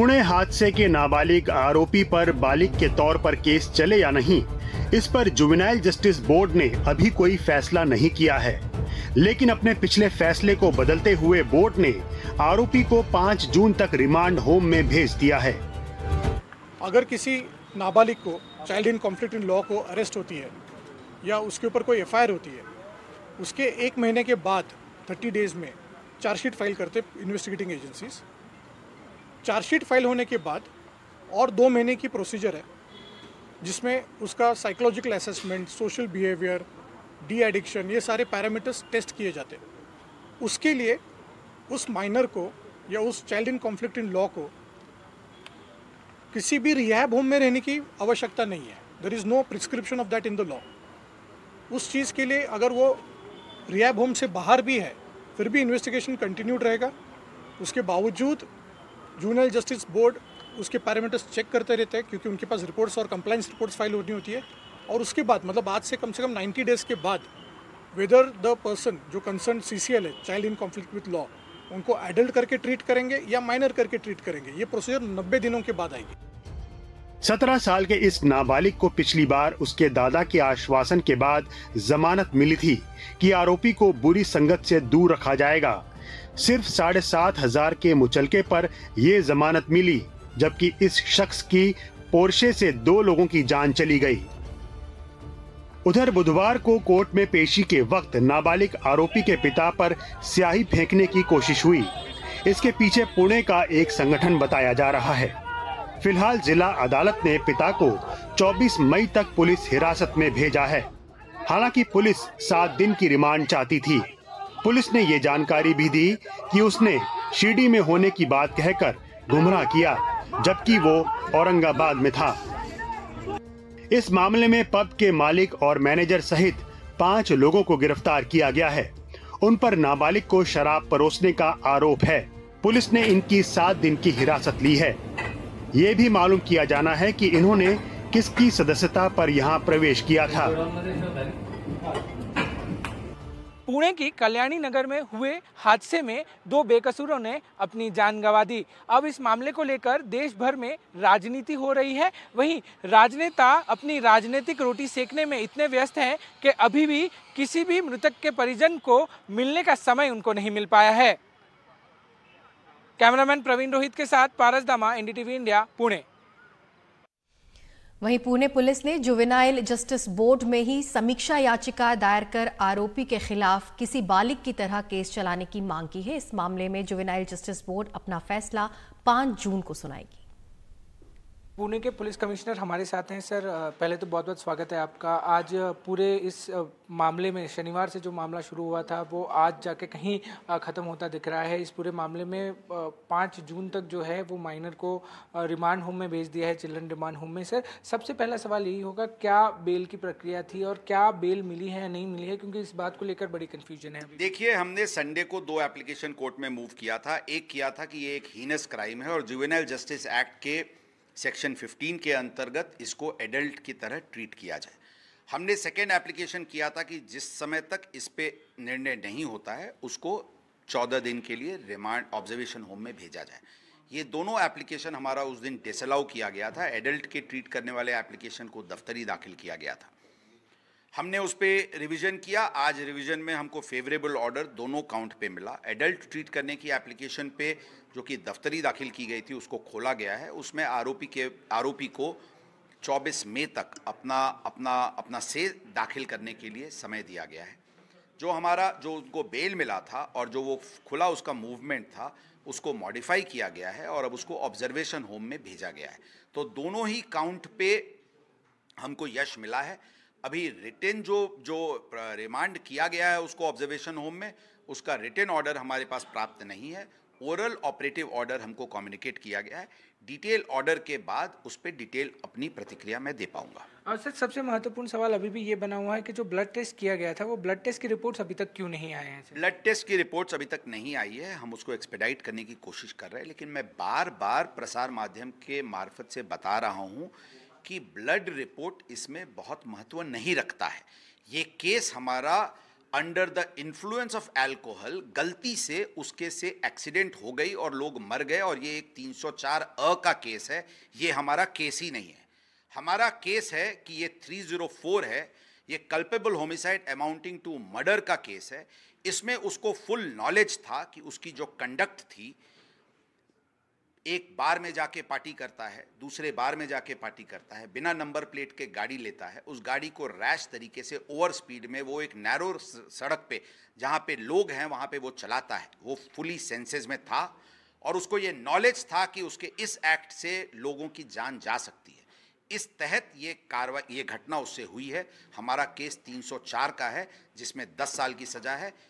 पुणे हादसे के नाबालिग आरोपी पर बालिग के तौर पर केस चले या नहीं इस पर जुवेनाइल जस्टिस बोर्ड ने अभी कोई फैसला नहीं किया है लेकिन अपने पिछले फैसले को बदलते हुए बोर्ड ने आरोपी को 5 जून तक रिमांड होम में भेज दिया है अगर किसी नाबालिग को child in conflict in law को अरेस्ट होती है या उसके ऊपर कोई एफ होती है उसके एक महीने के बाद थर्टी डेज में चार्जशीट फाइल करते इन्वेस्टिगेटिंग एजेंसीज चार्जशीट फाइल होने के बाद और दो महीने की प्रोसीजर है जिसमें उसका psychological assessment social behaviour de addiction ये सारे पैरामीटर्स टेस्ट किए जाते हैं उसके लिए उस माइनर को या उस child in conflict in law को किसी भी रिहैब होम में रहने की आवश्यकता नहीं है there is no prescription of that in the law उस चीज़ के लिए अगर वो रिहैब होम से बाहर भी है फिर भी इन्वेस्टिगेशन कंटिन्यूड रहेगा उसके बावजूद जूनियर जस्टिस बोर्ड उसके पैरामीटर्स चेक करते रहते हैं क्योंकि उनके पास रिपोर्ट्स और कंप्लाइंस रिपोर्ट्स फाइल होनी होती है और उसके बाद मतलब आज से कम से कम 90 डेज़ के बाद वेदर द पर्सन जो कंसर्न सी है child in conflict with law उनको एडल्ट करके ट्रीट करेंगे या माइनर करके ट्रीट करेंगे ये प्रोसीजर नब्बे दिनों के बाद आएगी सत्रह साल के इस नाबालिग को पिछली बार उसके दादा के आश्वासन के बाद जमानत मिली थी कि आरोपी को बुरी संगत से दूर रखा जाएगा सिर्फ साढ़े सात हजार के मुचलके पर यह जमानत मिली जबकि इस शख्स की पोर्शे से दो लोगों की जान चली गई उधर बुधवार को कोर्ट में पेशी के वक्त नाबालिग आरोपी के पिता पर स्याही फेंकने की कोशिश हुई इसके पीछे पुणे का एक संगठन बताया जा रहा है फिलहाल जिला अदालत ने पिता को 24 मई तक पुलिस हिरासत में भेजा है हालांकि पुलिस सात दिन की रिमांड चाहती थी पुलिस ने ये जानकारी भी दी कि उसने शिरडी में होने की बात कहकर गुमराह किया जबकि वो औरंगाबाद में था इस मामले में पब के मालिक और मैनेजर सहित पांच लोगों को गिरफ्तार किया गया है उन पर नाबालिग को शराब परोसने का आरोप है पुलिस ने इनकी सात दिन की हिरासत ली है ये भी मालूम किया जाना है कि इन्होंने किसकी सदस्यता पर यहाँ प्रवेश किया था पुणे की कल्याणी नगर में हुए हादसे में दो बेकसूरों ने अपनी जान गंवा दी अब इस मामले को लेकर देश भर में राजनीति हो रही है वहीं राजनेता अपनी राजनीतिक रोटी सेकने में इतने व्यस्त हैं कि अभी भी किसी भी मृतक के परिजन को मिलने का समय उनको नहीं मिल पाया है कैमरामैन प्रवीण रोहित के साथ पारस दामा एनडीटीवी इंडिया पुणे वहीं पुणे पुलिस ने जुवेनाइल जस्टिस बोर्ड में ही समीक्षा याचिका दायर कर आरोपी के खिलाफ किसी बालिक की तरह केस चलाने की मांग की है इस मामले में जुवेनाइल जस्टिस बोर्ड अपना फैसला 5 जून को सुनाएगी पुणे के पुलिस कमिश्नर हमारे साथ हैं सर पहले तो बहुत बहुत स्वागत है आपका आज पूरे इस मामले में शनिवार से जो मामला शुरू हुआ था वो आज जाके कहीं ख़त्म होता दिख रहा है इस पूरे मामले में पाँच जून तक जो है वो माइनर को रिमांड होम में भेज दिया है चिल्ड्रन रिमांड होम में सर सबसे पहला सवाल यही होगा क्या बेल की प्रक्रिया थी और क्या बेल मिली है या नहीं मिली है क्योंकि इस बात को लेकर बड़ी कन्फ्यूजन है देखिए हमने संडे को दो एप्लीकेशन कोर्ट में मूव किया था एक किया था कि ये एक हीनस क्राइम है और जुवेनाइल जस्टिस एक्ट के सेक्शन 15 के अंतर्गत इसको एडल्ट की तरह ट्रीट किया जाए हमने सेकेंड एप्लीकेशन किया था कि जिस समय तक इस पर निर्णय नहीं होता है उसको चौदह दिन के लिए रिमांड ऑब्जर्वेशन होम में भेजा जाए ये दोनों एप्लीकेशन हमारा उस दिन डिसअलाउ किया गया था एडल्ट के ट्रीट करने वाले एप्लीकेशन को दफ्तरी दाखिल किया गया था हमने उस पर रिविज़न किया आज रिविज़न में हमको फेवरेबल ऑर्डर दोनों काउंट पे मिला एडल्ट ट्रीट करने की एप्लीकेशन पे जो कि दफ्तरी दाखिल की गई थी उसको खोला गया है उसमें आरोपी के आरोपी को 24 मई तक अपना अपना अपना से दाखिल करने के लिए समय दिया गया है जो हमारा जो उनको बेल मिला था और जो वो खुला उसका मूवमेंट था उसको मॉडिफाई किया गया है और अब उसको ऑब्जर्वेशन होम में भेजा गया है तो दोनों ही काउंट पे हमको यश मिला है अभी रिटेन जो जो रिमांड किया गया है उसको ऑब्जर्वेशन होम में उसका रिटेन ऑर्डर हमारे पास प्राप्त नहीं है ओरल ऑपरेटिव ऑर्डर हमको कम्युनिकेट किया गया है डिटेल ऑर्डर के बाद उस पर डिटेल अपनी प्रतिक्रिया मैं दे पाऊंगा और सर सबसे महत्वपूर्ण सवाल अभी भी ये बना हुआ है कि जो ब्लड टेस्ट किया गया था वो ब्लड टेस्ट की रिपोर्ट्स अभी तक क्यों नहीं आए हैं ब्लड टेस्ट की रिपोर्ट्स अभी तक नहीं आई है हम उसको एक्सपेडाइट करने की कोशिश कर रहे हैं लेकिन मैं बार बार प्रसार माध्यम के मार्फत से बता रहा हूँ कि ब्लड रिपोर्ट इसमें बहुत महत्व नहीं रखता है ये केस हमारा under the influence of alcohol गलती से उसके से एक्सीडेंट हो गई और लोग मर गए और ये एक 304 अ का केस है ये हमारा केस ही नहीं है हमारा केस है कि ये 304 है ये culpable homicide amounting to murder का केस है इसमें उसको फुल नॉलेज था कि उसकी जो कंडक्ट थी एक बार में जाके पार्टी करता है दूसरे बार में जाके पार्टी करता है बिना नंबर प्लेट के गाड़ी लेता है उस गाड़ी को रैश तरीके से ओवर स्पीड में वो एक नैरो सड़क पे जहाँ पे लोग हैं वहाँ पे वो चलाता है वो फुली सेंसेस में था और उसको ये नॉलेज था कि उसके इस एक्ट से लोगों की जान जा सकती है इस तहत ये कार्रवाई ये घटना उससे हुई है हमारा केस 304 का है जिसमें 10 साल की सज़ा है